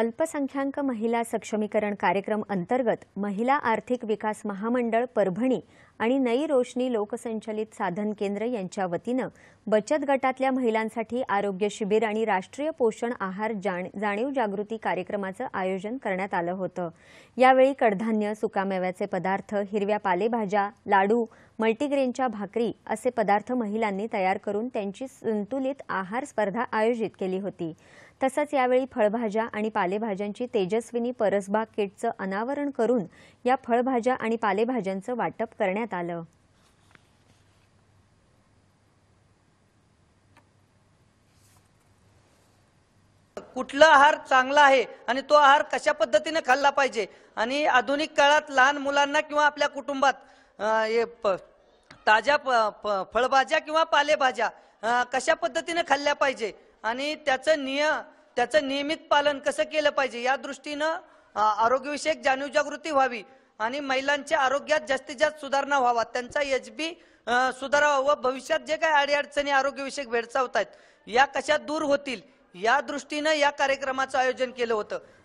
अल्पसंख्याक महिला सक्षमीकरण कार्यक्रम अंतर्गत महिला आर्थिक विकास महामंडळ परभणी आणि नई रोशनी लोकसंचलित साधन केंद्र यांच्या वतीनं बचत गटातल्या महिलांसाठी आरोग्य शिबिर आणि राष्ट्रीय पोषण आहार जाणीव जागृती कार्यक्रमाचं आयोजन करण्यात आलं होतं यावेळी कडधान्य सुकामेव्याचे पदार्थ हिरव्या पालेभाज्या लाडू मल्टीग्रेनच्या भाकरी असे पदार्थ महिलांनी तयार करून त्यांची संतुलित आहार स्पर्धा आयोजित केली होती तसंच यावेळी फळभाज्या आणि पालेभाज्यांची तेजस्विनी परसबाग किटचं अनावरण करून या फळभाज्या आणि पालेभाज्यांचं वाटप करण्यात आलं कुठला आहार चांगला आहे आणि तो आहार कशा पद्धतीने खाल्ला पाहिजे आणि आधुनिक काळात लहान मुलांना किंवा आपल्या कुटुंबात ताज्या फळभाज्या किंवा पालेभाज्या कशा पद्धतीने खाल्ल्या पाहिजे आणि त्याचं निय त्याचं नियमित पालन कसं केलं पाहिजे या दृष्टीनं आरोग्यविषयक जाणीवजागृती व्हावी आणि महिलांच्या आरोग्यात जास्तीत जास्त सुधारणा व्हावा त्यांचा एच बी सुधारावा व भविष्यात जे काही अडीअडचणी आरोग्यविषयक भेडसावत आहेत या कशा दूर होतील या दृष्टीनं या कार्यक्रमाचं आयोजन केलं होतं